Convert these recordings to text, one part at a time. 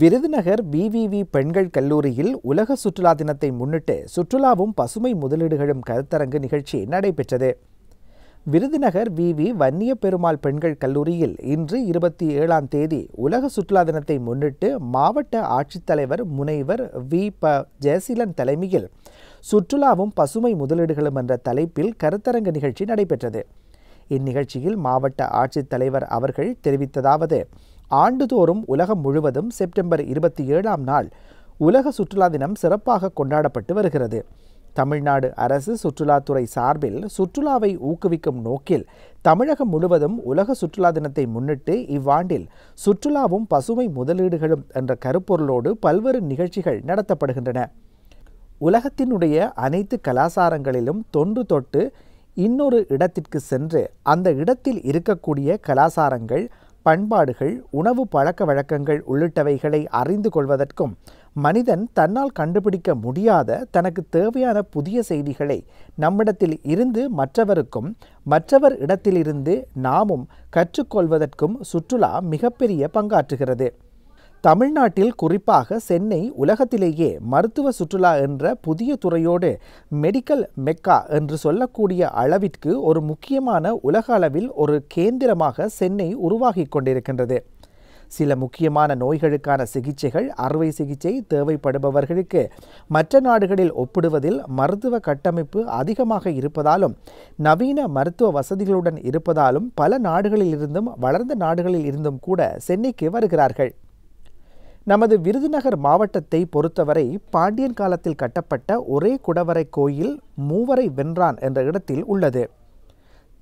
விருதுநகர் பிவிவி பெண்கள் கல்லூரியில் உலக சுற்றுலா தினத்தை முன்னிட்டு சுற்றுலாவும் பசுமை முதலீடுகளும் கருத்தரங்கு நிகழ்ச்சி நடைபெற்றது விருதுநகர் விவி வன்னிய பெருமாள் பெண்கள் கல்லூரியில் இன்று இருபத்தி ஏழாம் தேதி உலக சுற்றுலா தினத்தை முன்னிட்டு மாவட்ட ஆட்சித்தலைவர் முனைவர் வி ப ஜெயசீலன் தலைமையில் சுற்றுலாவும் பசுமை முதலீடுகளும் என்ற தலைப்பில் கருத்தரங்கு நிகழ்ச்சி நடைபெற்றது இந்நிகழ்ச்சியில் மாவட்ட ஆட்சித்தலைவர் அவர்கள் தெரிவித்ததாவது ஆண்டுதோறும் உலகம் முழுவதும் செப்டம்பர் இருபத்தி ஏழாம் நாள் உலக சுற்றுலா தினம் சிறப்பாக கொண்டாடப்பட்டு வருகிறது தமிழ்நாடு அரசு சுற்றுலாத்துறை சார்பில் சுற்றுலாவை ஊக்குவிக்கும் நோக்கில் தமிழகம் முழுவதும் உலக சுற்றுலா தினத்தை முன்னிட்டு இவ்வாண்டில் சுற்றுலாவும் பசுமை முதலீடுகளும் என்ற கருப்பொருளோடு பல்வேறு நிகழ்ச்சிகள் நடத்தப்படுகின்றன உலகத்தினுடைய அனைத்து கலாசாரங்களிலும் தொன்று தொட்டு இன்னொரு இடத்திற்கு சென்று அந்த இடத்தில் இருக்கக்கூடிய கலாசாரங்கள் பண்பாடுகள் உணவு பழக்க வழக்கங்கள் உள்ளிட்டவைகளை அறிந்து கொள்வதற்கும் மனிதன் தன்னால் கண்டுபிடிக்க முடியாத தனக்கு தேவையான புதிய செய்திகளை நம்மிடத்தில் இருந்து மற்றவருக்கும் மற்றவர் இடத்திலிருந்து நாமும் கற்றுக்கொள்வதற்கும் சுற்றுலா மிகப்பெரிய பங்காற்றுகிறது தமிழ்நாட்டில் குறிப்பாக சென்னை உலகத்திலேயே மருத்துவ சுற்றுலா என்ற புதிய துறையோடு மெடிக்கல் மெக்கா என்று சொல்லக்கூடிய அளவிற்கு ஒரு முக்கியமான உலக அளவில் ஒரு கேந்திரமாக சென்னை உருவாகி கொண்டிருக்கின்றது சில முக்கியமான நோய்களுக்கான சிகிச்சைகள் அறுவை சிகிச்சை தேவைப்படுபவர்களுக்கு மற்ற நாடுகளில் ஒப்பிடுவதில் மருத்துவ கட்டமைப்பு அதிகமாக இருப்பதாலும் நவீன மருத்துவ வசதிகளுடன் இருப்பதாலும் பல நாடுகளிலிருந்தும் வளர்ந்த நாடுகளில் இருந்தும் கூட சென்னைக்கு வருகிறார்கள் நமது விருதுநகர் மாவட்டத்தை பொறுத்தவரை பாண்டியன் காலத்தில் கட்டப்பட்ட ஒரே குடவரை கோயில் மூவரை வென்றான் என்ற இடத்தில் உள்ளது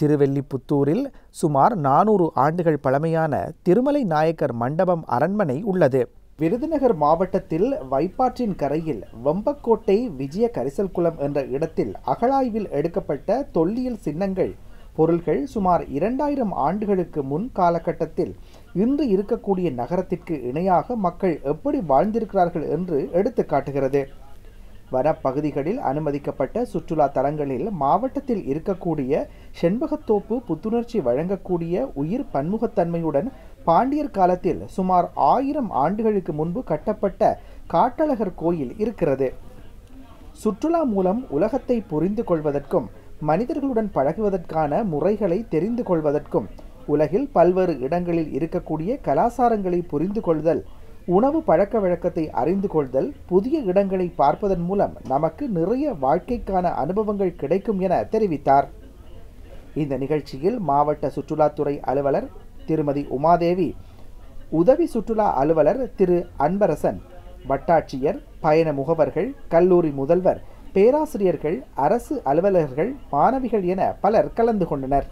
திருவெல்லிபுத்தூரில் சுமார் நானூறு ஆண்டுகள் பழமையான திருமலை நாயக்கர் மண்டபம் அரண்மனை உள்ளது விருதுநகர் மாவட்டத்தில் வைப்பாற்றின் கரையில் வம்பக்கோட்டை விஜய கரிசல் குளம் என்ற இடத்தில் அகழாய்வில் எடுக்கப்பட்ட தொல்லியல் சின்னங்கள் பொருள்கள் சுமார் இரண்டாயிரம் ஆண்டுகளுக்கு முன் காலகட்டத்தில் இன்று இருக்கக்கூடிய நகரத்திற்கு இணையாக மக்கள் எப்படி வாழ்ந்திருக்கிறார்கள் என்று எடுத்து காட்டுகிறது வனப்பகுதிகளில் அனுமதிக்கப்பட்ட சுற்றுலா தலங்களில் மாவட்டத்தில் இருக்கக்கூடிய செண்பகத்தோப்பு புத்துணர்ச்சி வழங்கக்கூடிய உயிர் பன்முகத்தன்மையுடன் பாண்டியர் காலத்தில் சுமார் ஆயிரம் ஆண்டுகளுக்கு முன்பு கட்டப்பட்ட காட்டழகர் கோயில் இருக்கிறது சுற்றுலா மூலம் உலகத்தை புரிந்து கொள்வதற்கும் மனிதர்களுடன் பழகுவதற்கான முறைகளை தெரிந்து கொள்வதற்கும் உலகில் பல்வேறு இடங்களில் இருக்கக்கூடிய கலாசாரங்களை புரிந்து கொள்தல் உணவு பழக்க வழக்கத்தை அறிந்து கொள்தல் புதிய இடங்களை பார்ப்பதன் மூலம் நமக்கு நிறைய வாழ்க்கைக்கான அனுபவங்கள் கிடைக்கும் என தெரிவித்தார் இந்த நிகழ்ச்சியில் மாவட்ட சுற்றுலாத்துறை அலுவலர் திருமதி உமாதேவி உதவி சுற்றுலா அலுவலர் திரு அன்பரசன் வட்டாட்சியர் பயண முகவர்கள் கல்லூரி முதல்வர் பேராசிரியர்கள் அரசு அலுவலர்கள் மாணவிகள் என பலர் கலந்து கொண்டனர்